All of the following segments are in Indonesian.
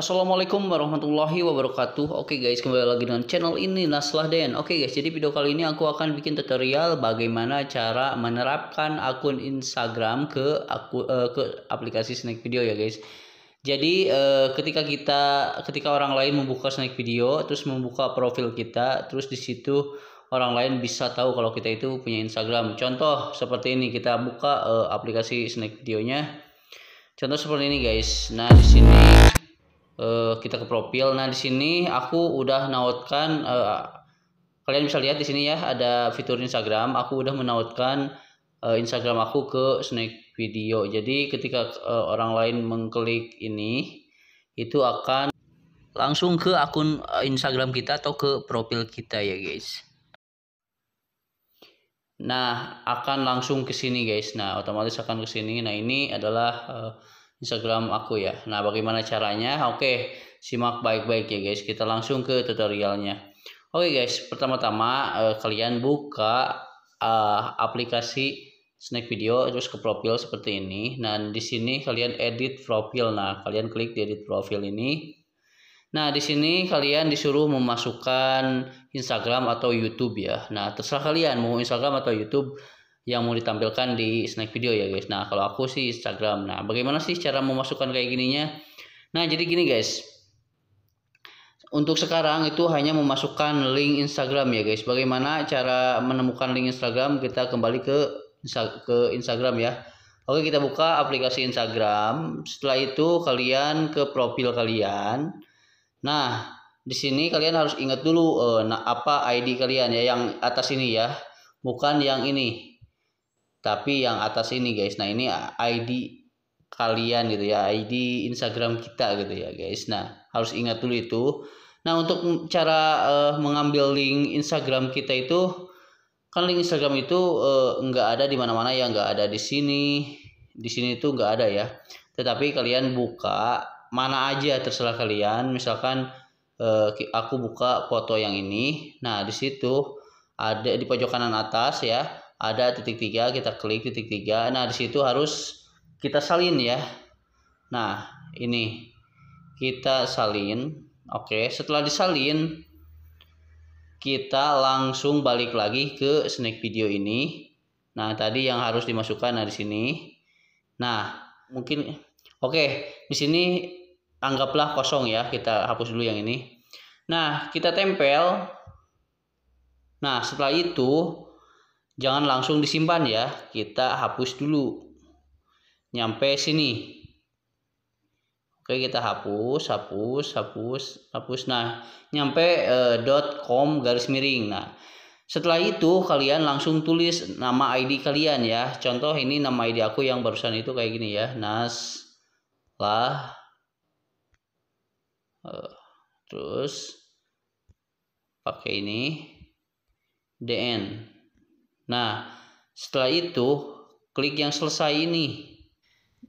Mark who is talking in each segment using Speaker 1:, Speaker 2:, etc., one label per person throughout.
Speaker 1: Assalamualaikum warahmatullahi wabarakatuh Oke okay guys kembali lagi dengan channel ini Naslah Den Oke okay guys jadi video kali ini aku akan bikin tutorial bagaimana cara menerapkan akun Instagram ke aku uh, ke aplikasi Snack Video ya guys Jadi uh, ketika kita ketika orang lain membuka Snack Video terus membuka profil kita terus di situ orang lain bisa tahu kalau kita itu punya Instagram Contoh seperti ini kita buka uh, aplikasi Snack Videonya Contoh seperti ini guys Nah di sini uh, kita ke profil. Nah, di sini aku udah nautkan uh, kalian bisa lihat di sini ya ada fitur Instagram. Aku udah menautkan uh, Instagram aku ke Snake Video. Jadi ketika uh, orang lain mengklik ini itu akan langsung ke akun Instagram kita atau ke profil kita ya, guys. Nah, akan langsung ke sini guys. Nah, otomatis akan ke sini. Nah, ini adalah Instagram aku ya. Nah, bagaimana caranya? Oke, simak baik-baik ya guys. Kita langsung ke tutorialnya. Oke guys, pertama-tama eh, kalian buka eh, aplikasi snack video terus ke profil seperti ini. Nah, di sini kalian edit profil. Nah, kalian klik di edit profil ini. Nah, di sini kalian disuruh memasukkan Instagram atau YouTube ya. Nah, terserah kalian mau Instagram atau YouTube yang mau ditampilkan di snack video ya guys. Nah kalau aku sih Instagram. Nah bagaimana sih cara memasukkan kayak gininya? Nah jadi gini guys. Untuk sekarang itu hanya memasukkan link Instagram ya guys. Bagaimana cara menemukan link Instagram? Kita kembali ke ke Instagram ya. Oke kita buka aplikasi Instagram. Setelah itu kalian ke profil kalian. Nah di sini kalian harus ingat dulu eh, apa ID kalian ya yang atas ini ya, bukan yang ini tapi yang atas ini guys nah ini ID kalian gitu ya ID Instagram kita gitu ya guys nah harus ingat dulu itu nah untuk cara uh, mengambil link Instagram kita itu kan link Instagram itu eh, nggak uh, ada di mana-mana ya nggak ada di sini di sini itu nggak ada ya tetapi kalian buka mana aja terserah kalian misalkan uh, aku buka foto yang ini nah di situ ada di pojok kanan atas ya ada titik tiga kita klik titik tiga nah di situ harus kita salin ya nah ini kita salin oke setelah disalin kita langsung balik lagi ke snack video ini nah tadi yang harus dimasukkan nah di sini nah mungkin oke di sini anggaplah kosong ya kita hapus dulu yang ini nah kita tempel nah setelah itu jangan langsung disimpan ya kita hapus dulu nyampe sini oke kita hapus hapus hapus hapus nah nyampe eh, .com garis miring nah setelah itu kalian langsung tulis nama ID kalian ya contoh ini nama ID aku yang barusan itu kayak gini ya nas lah eh, terus pakai ini dn Nah, setelah itu klik yang selesai ini.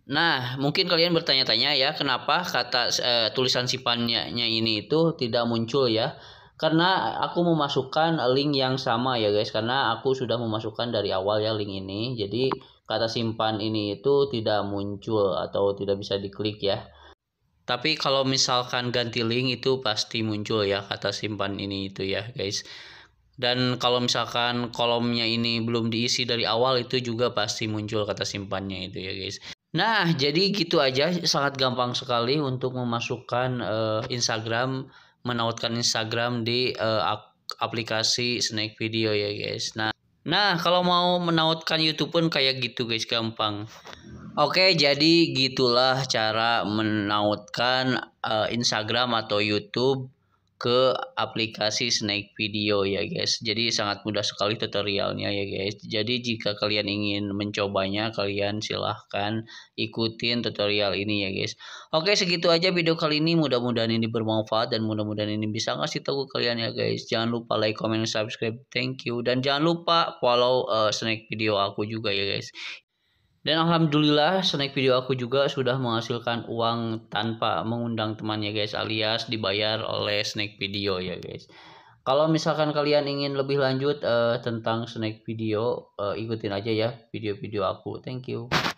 Speaker 1: Nah, mungkin kalian bertanya-tanya ya, kenapa kata e, tulisan sipannya ini itu tidak muncul ya? Karena aku memasukkan link yang sama ya guys, karena aku sudah memasukkan dari awal ya link ini. Jadi kata simpan ini itu tidak muncul atau tidak bisa diklik ya. Tapi kalau misalkan ganti link itu pasti muncul ya kata simpan ini itu ya guys dan kalau misalkan kolomnya ini belum diisi dari awal itu juga pasti muncul kata simpannya itu ya guys nah jadi gitu aja sangat gampang sekali untuk memasukkan uh, Instagram menautkan Instagram di uh, aplikasi Snake Video ya guys nah nah kalau mau menautkan YouTube pun kayak gitu guys gampang Oke, jadi gitulah cara menautkan uh, Instagram atau YouTube ke aplikasi Snake Video ya guys. Jadi sangat mudah sekali tutorialnya ya guys. Jadi jika kalian ingin mencobanya kalian silahkan ikutin tutorial ini ya guys. Oke segitu aja video kali ini. Mudah-mudahan ini bermanfaat dan mudah-mudahan ini bisa ngasih tahu kalian ya guys. Jangan lupa like, comment, subscribe. Thank you dan jangan lupa follow uh, Snake Video aku juga ya guys. Dan alhamdulillah snack video aku juga sudah menghasilkan uang tanpa mengundang temannya guys alias dibayar oleh snack video ya guys. Kalau misalkan kalian ingin lebih lanjut uh, tentang snack video uh, ikutin aja ya video-video aku. Thank you.